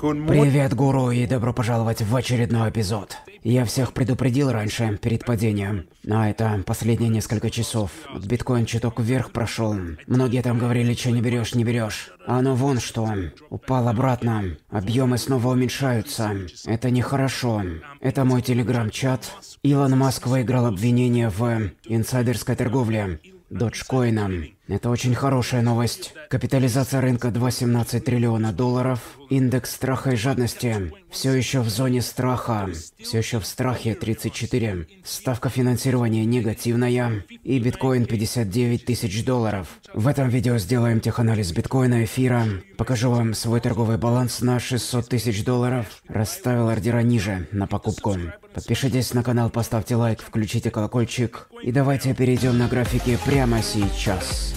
Привет, гуру, и добро пожаловать в очередной эпизод. Я всех предупредил раньше, перед падением. А это последние несколько часов. Биткоин чуток вверх прошел. Многие там говорили, что не берешь, не берешь. А ну вон что. Упал обратно. Объемы снова уменьшаются. Это нехорошо. Это мой телеграм-чат. Илон Маск выиграл обвинение в инсайдерской торговле. Доджкоином. Это очень хорошая новость. Капитализация рынка 2,17 триллиона долларов. Индекс страха и жадности все еще в зоне страха. Все еще в страхе 34. Ставка финансирования негативная. И биткоин 59 тысяч долларов. В этом видео сделаем теханализ биткоина, эфира. Покажу вам свой торговый баланс на 600 тысяч долларов. Расставил ордера ниже на покупку. Подпишитесь на канал, поставьте лайк, включите колокольчик. И давайте перейдем на графики прямо сейчас.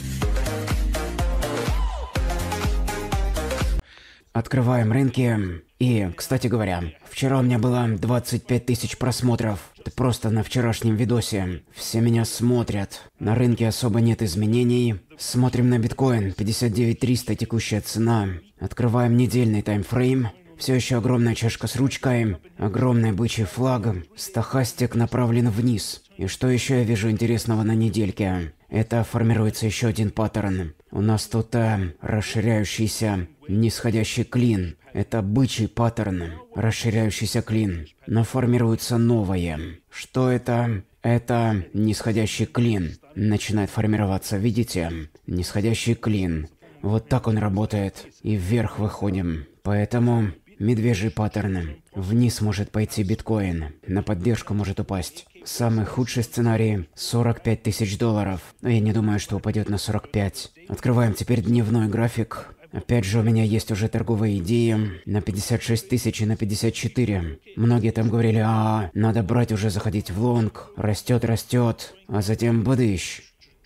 Открываем рынки. И, кстати говоря, вчера у меня было 25 тысяч просмотров. Это просто на вчерашнем видосе. Все меня смотрят. На рынке особо нет изменений. Смотрим на биткоин. 59 300 текущая цена. Открываем недельный таймфрейм. Все еще огромная чашка с ручкой, огромный бычий флаг, стахастик направлен вниз. И что еще я вижу интересного на недельке? Это формируется еще один паттерн. У нас тут э, расширяющийся Нисходящий клин – это бычий паттерн, расширяющийся клин, но формируется новое. Что это? Это нисходящий клин. Начинает формироваться, видите? Нисходящий клин. Вот так он работает. И вверх выходим. Поэтому медвежий паттерн. Вниз может пойти биткоин, на поддержку может упасть. Самый худший сценарий – 45 тысяч долларов. Но я не думаю, что упадет на 45. Открываем теперь дневной график. Опять же, у меня есть уже торговые идеи на 56 тысяч и на 54. Многие там говорили, а, надо брать уже заходить в лонг, растет, растет, а затем бадыщ.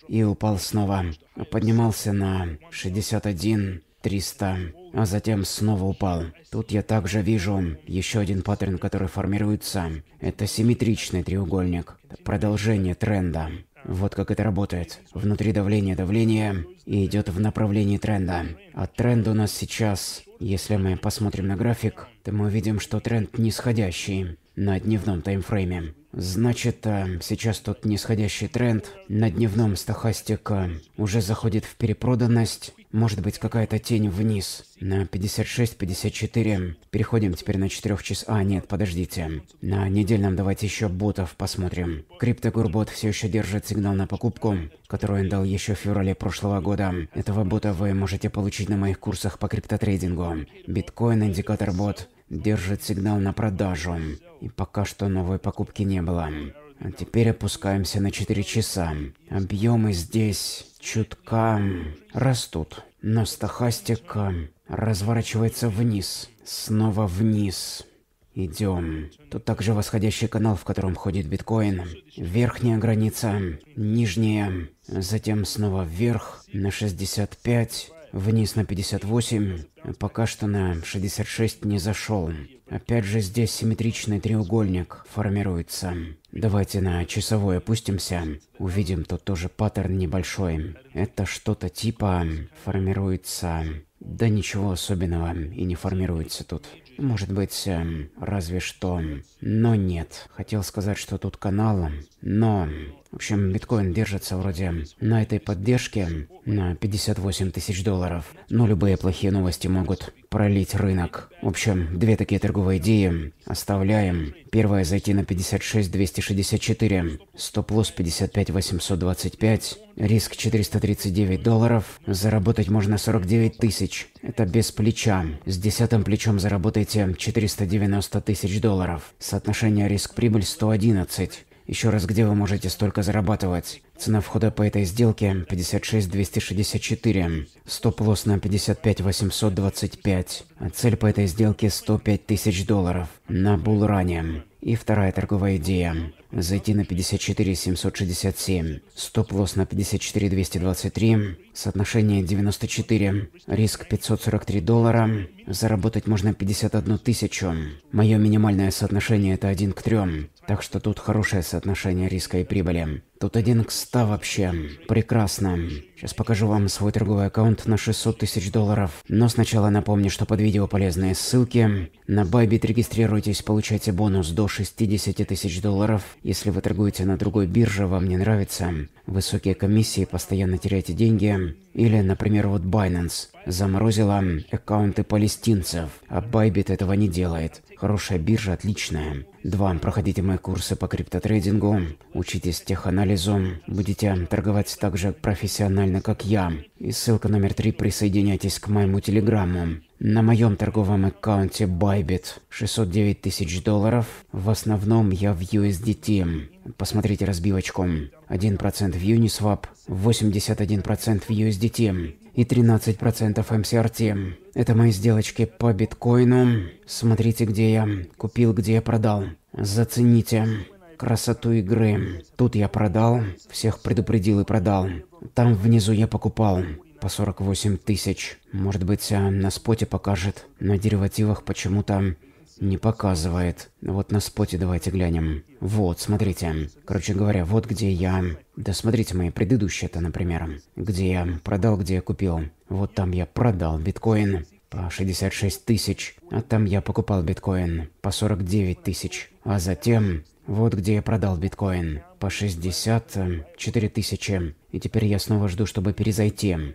И упал снова. Поднимался на 61 300 а затем снова упал. Тут я также вижу еще один паттерн, который формируется. Это симметричный треугольник. Продолжение тренда. Вот как это работает. Внутри давление давление и идет в направлении тренда. А тренд у нас сейчас, если мы посмотрим на график, то мы увидим, что тренд нисходящий на дневном таймфрейме. Значит, э, сейчас тут нисходящий тренд. На дневном стахастика уже заходит в перепроданность. Может быть, какая-то тень вниз. На 56-54. Переходим теперь на 4 час. А, нет, подождите. На недельном давайте еще ботов посмотрим. Криптогурбот все еще держит сигнал на покупку, которую он дал еще в феврале прошлого года. Этого бота вы можете получить на моих курсах по криптотрейдингу. Биткоин, индикатор бот, держит сигнал на продажу. И пока что новой покупки не было. А теперь опускаемся на 4 часа. Объемы здесь чутка растут, но стахастика разворачивается вниз, снова вниз. Идем. Тут также восходящий канал, в котором ходит биткоин. Верхняя граница, нижняя, затем снова вверх на 65, вниз на 58, а пока что на 66 не зашел. Опять же здесь симметричный треугольник формируется. Давайте на часовой опустимся. Увидим, тут тоже паттерн небольшой. Это что-то типа формируется... Да ничего особенного и не формируется тут. Может быть, эм, разве что. Но нет. Хотел сказать, что тут канал, но... В общем, биткоин держится вроде на этой поддержке на 58 тысяч долларов. Но любые плохие новости могут пролить рынок. В общем, две такие торговые идеи оставляем. Первая зайти на 56 264, стоп-лосс 55 825, риск 439 долларов, заработать можно 49 тысяч. Это без плеча. С десятым плечом заработаете 490 тысяч долларов. Соотношение риск-прибыль 111. Еще раз, где вы можете столько зарабатывать? Цена входа по этой сделке 56-264. Стоп-лосс на 55-825. Цель по этой сделке 105 тысяч долларов. На булране. И вторая торговая идея. Зайти на 54-767. Стоп-лосс на 54-223. Соотношение 94. Риск 543 доллара. Заработать можно 51 тысячу. Мое минимальное соотношение это 1 к 3. Так что тут хорошее соотношение риска и прибыли. Тут один к 100 вообще. Прекрасно. Сейчас покажу вам свой торговый аккаунт на 600 тысяч долларов. Но сначала напомню, что под видео полезные ссылки. На Bybit регистрируйтесь, получайте бонус до 60 тысяч долларов. Если вы торгуете на другой бирже, вам не нравится. Высокие комиссии, постоянно теряете деньги. Или, например, вот Binance. Заморозила аккаунты палестинцев, а Bybit этого не делает. Хорошая биржа, отличная. 2. Проходите мои курсы по криптотрейдингу, учитесь теханализу анализу будете торговать так же профессионально, как я. И ссылка номер три – присоединяйтесь к моему телеграмму. На моем торговом аккаунте Bybit 609 тысяч долларов. В основном я в USDT. Посмотрите разбивочку. 1% в Uniswap, 81% в USDT и 13% MCRT. Эм Это мои сделочки по биткоину. Смотрите, где я купил, где я продал. Зацените красоту игры. Тут я продал, всех предупредил и продал. Там внизу я покупал по 48 тысяч. Может быть, а на споте покажет. На деривативах почему-то не показывает. Вот на споте давайте глянем. Вот, смотрите. Короче говоря, вот где я... Да смотрите мои предыдущие-то, например. Где я продал, где я купил. Вот там я продал биткоин по 66 тысяч, а там я покупал биткоин по 49 тысяч. А затем вот где я продал биткоин. По 64 э, тысячи. И теперь я снова жду, чтобы перезайти.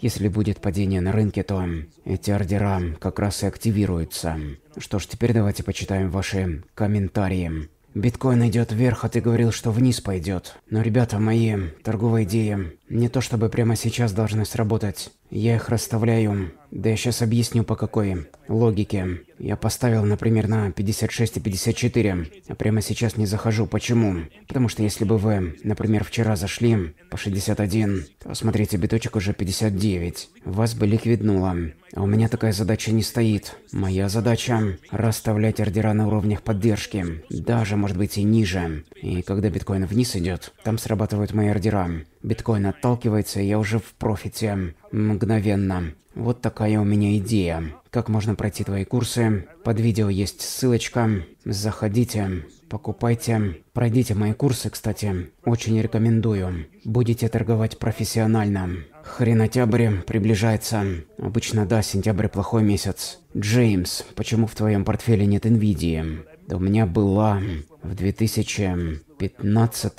Если будет падение на рынке, то эти ордера как раз и активируются. Что ж, теперь давайте почитаем ваши комментарии. Биткоин идет вверх, а ты говорил, что вниз пойдет. Но, ребята, мои торговые идеи не то чтобы прямо сейчас должны сработать. Я их расставляю. Да я сейчас объясню по какой логике. Я поставил, например, на 56 и 54, а прямо сейчас не захожу. Почему? Потому что если бы вы, например, вчера зашли по 61, то смотрите, биточек уже 59. Вас бы ликвиднуло. А у меня такая задача не стоит. Моя задача – расставлять ордера на уровнях поддержки. Даже, может быть, и ниже. И когда биткоин вниз идет, там срабатывают мои ордера биткоин отталкивается, и я уже в профите мгновенно. Вот такая у меня идея. Как можно пройти твои курсы? Под видео есть ссылочка. Заходите, покупайте. Пройдите мои курсы, кстати. Очень рекомендую. Будете торговать профессионально. Хренотябрь приближается. Обычно да, сентябрь плохой месяц. Джеймс, почему в твоем портфеле нет Nvidia? Да у меня была в 2015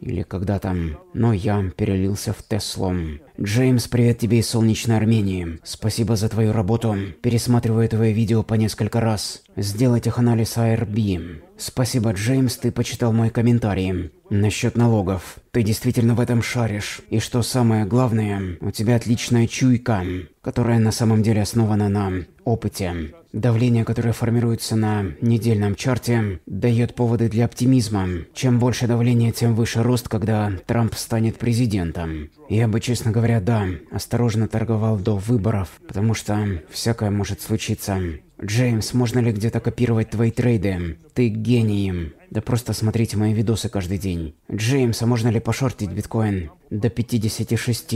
или когда там, но я перелился в Теслу. Джеймс, привет тебе из солнечной Армении. Спасибо за твою работу. Пересматриваю твои видео по несколько раз. Сделать их анализ ARB. А Спасибо, Джеймс, ты почитал мои комментарии. Насчет налогов. Ты действительно в этом шаришь. И что самое главное, у тебя отличная чуйка, которая на самом деле основана на опыте. Давление, которое формируется на недельном чарте, дает повод поводы для оптимизма. Чем больше давление, тем выше рост, когда Трамп станет президентом. Я бы, честно говоря, да, осторожно торговал до выборов, потому что всякое может случиться. Джеймс, можно ли где-то копировать твои трейды? Ты гений. Да просто смотрите мои видосы каждый день. Джеймс, а можно ли пошортить биткоин? До 56.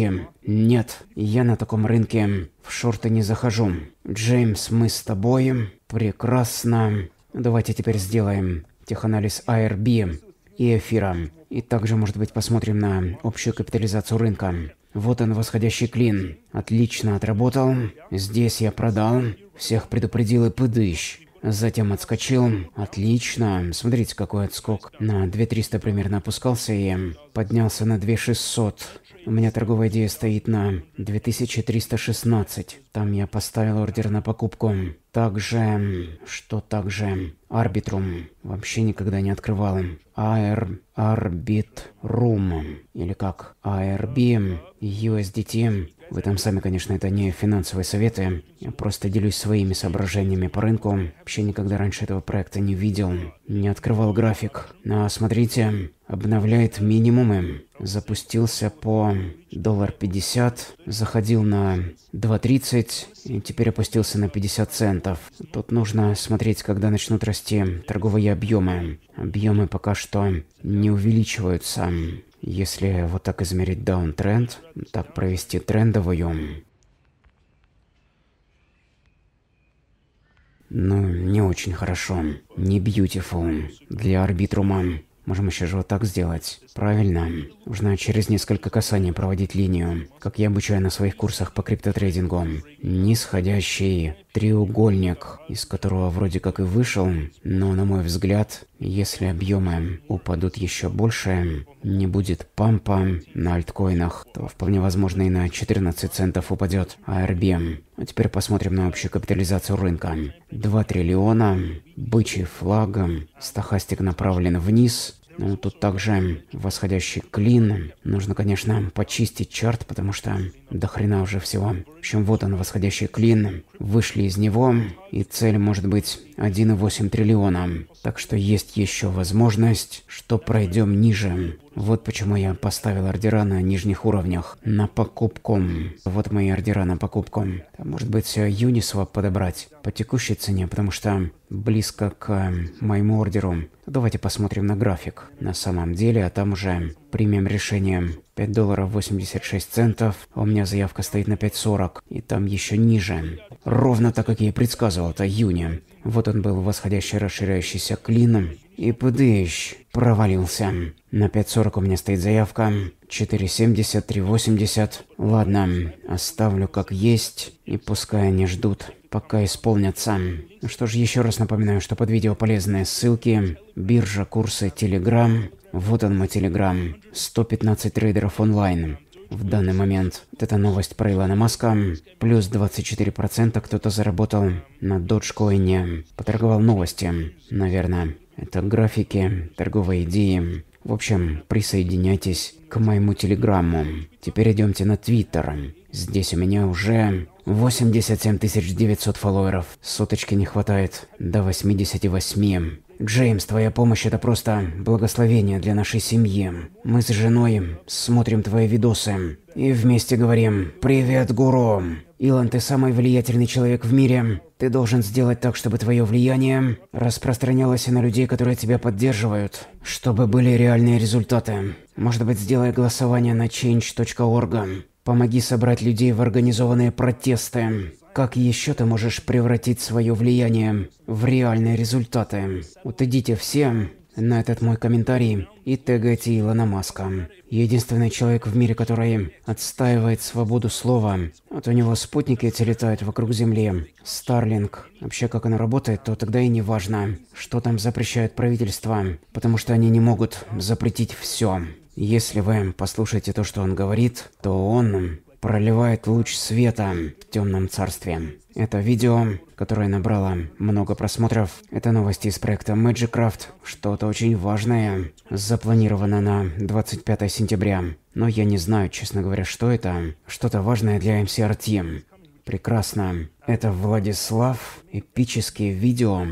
Нет, я на таком рынке в шорты не захожу. Джеймс, мы с тобой. Прекрасно. Давайте теперь сделаем теханализ ARB а и эфира. И также, может быть, посмотрим на общую капитализацию рынка. Вот он, восходящий клин. Отлично отработал. Здесь я продал. Всех предупредил и пыдыщ затем отскочил. Отлично. Смотрите, какой отскок. На 2300 примерно опускался и поднялся на 2600. У меня торговая идея стоит на 2316. Там я поставил ордер на покупку. Также... Что также? Арбитрум. Вообще никогда не открывал. Аэр... Арбитрум. Или как? ARB. USDT. Вы там сами, конечно, это не финансовые советы. Я просто делюсь своими соображениями по рынку. Вообще никогда раньше этого проекта не видел. Не открывал график. Но смотрите, обновляет минимумы. Запустился по доллар 50, заходил на 2.30 и теперь опустился на 50 центов. Тут нужно смотреть, когда начнут расти торговые объемы. Объемы пока что не увеличиваются. Если вот так измерить даунтренд, так провести трендовую... Ну, не очень хорошо. Не beautiful. Для арбитрума. Можем еще же вот так сделать. Правильно. Нужно через несколько касаний проводить линию, как я обучаю на своих курсах по криптотрейдингу. Нисходящий треугольник, из которого вроде как и вышел, но на мой взгляд, если объемы упадут еще больше, не будет пампа на альткоинах, то вполне возможно и на 14 центов упадет ARBM. А теперь посмотрим на общую капитализацию рынка. 2 триллиона, бычий флаг, стахастик направлен вниз, ну, тут также восходящий клин. Нужно, конечно, почистить чарт, потому что до хрена уже всего. В общем, вот он, восходящий клин. Вышли из него и цель может быть 1,8 триллиона. Так что есть еще возможность, что пройдем ниже. Вот почему я поставил ордера на нижних уровнях. На покупку. Вот мои ордера на покупку. Может быть, э, Uniswap подобрать по текущей цене, потому что близко к э, моему ордеру. Давайте посмотрим на график на самом деле, а там уже примем решение. 5 долларов 86 центов. А у меня заявка стоит на 5.40. И там еще ниже. Ровно так, как я и предсказывал, это июня. Вот он был восходящий расширяющийся клин И пыдыщ провалился. На 5.40 у меня стоит заявка. 4.70, 3.80. Ладно, оставлю как есть. И пускай они ждут пока исполнятся. Что ж, еще раз напоминаю, что под видео полезные ссылки, биржа, курсы, Телеграм. Вот он мой Телеграм. 115 трейдеров онлайн в данный момент. Вот это новость про Илона Маска. Плюс 24% кто-то заработал на доджкоине. Поторговал новости, наверное. Это графики, торговые идеи. В общем, присоединяйтесь к моему телеграмму. Теперь идемте на Твиттер. Здесь у меня уже 87 900 фолловеров. Соточки не хватает до 88. Джеймс, твоя помощь это просто благословение для нашей семьи. Мы с женой смотрим твои видосы и вместе говорим «Привет, гуру!» Илон, ты самый влиятельный человек в мире. Ты должен сделать так, чтобы твое влияние распространялось и на людей, которые тебя поддерживают, чтобы были реальные результаты. Может быть, сделай голосование на change.org. Помоги собрать людей в организованные протесты. Как еще ты можешь превратить свое влияние в реальные результаты? Вот всем на этот мой комментарий и тегайте Илона Маска. Единственный человек в мире, который отстаивает свободу слова. Вот у него спутники эти летают вокруг Земли. Старлинг. Вообще, как она работает, то тогда и не важно, что там запрещает правительство, потому что они не могут запретить все. Если вы послушаете то, что он говорит, то он проливает луч света в темном царстве. Это видео, которое набрало много просмотров. Это новости из проекта Magicraft. Что-то очень важное запланировано на 25 сентября. Но я не знаю, честно говоря, что это. Что-то важное для MCRT. Прекрасно. Это Владислав. Эпические видео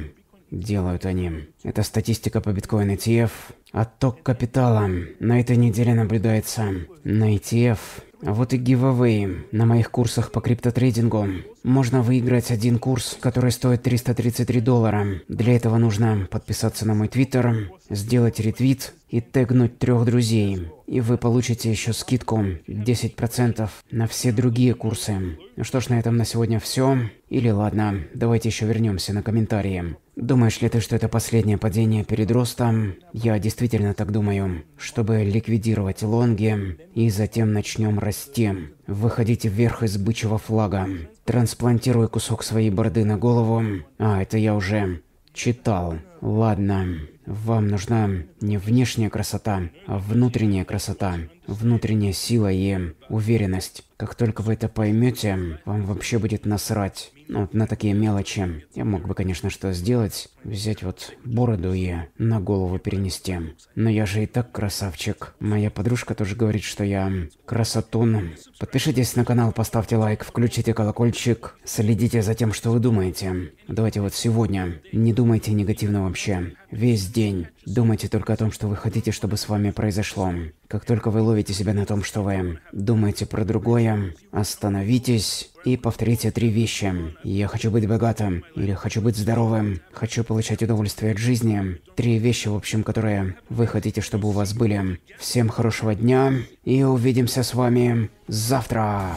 делают они. Это статистика по биткоин ETF. Отток капитала на этой неделе наблюдается на ETF вот и гивэвэй. На моих курсах по криптотрейдингу можно выиграть один курс, который стоит 333 доллара. Для этого нужно подписаться на мой твиттер, сделать ретвит и тегнуть трех друзей. И вы получите еще скидку 10% на все другие курсы. Ну что ж, на этом на сегодня все. Или ладно, давайте еще вернемся на комментарии. Думаешь ли ты, что это последнее падение перед ростом? Я действительно так думаю. Чтобы ликвидировать лонги и затем начнем расти скорости. Выходите вверх из бычьего флага. Трансплантируй кусок своей борды на голову. А, это я уже читал. Ладно. Вам нужна не внешняя красота, а внутренняя красота внутренняя сила и уверенность. Как только вы это поймете, вам вообще будет насрать. Ну, вот на такие мелочи. Я мог бы, конечно, что сделать. Взять вот бороду и на голову перенести. Но я же и так красавчик. Моя подружка тоже говорит, что я красотун. Подпишитесь на канал, поставьте лайк, включите колокольчик. Следите за тем, что вы думаете. Давайте вот сегодня. Не думайте негативно вообще. Весь день. Думайте только о том, что вы хотите, чтобы с вами произошло. Как только вы ловите себя на том, что вы думаете про другое, остановитесь и повторите три вещи. Я хочу быть богатым, или хочу быть здоровым, хочу получать удовольствие от жизни. Три вещи, в общем, которые вы хотите, чтобы у вас были. Всем хорошего дня и увидимся с вами завтра.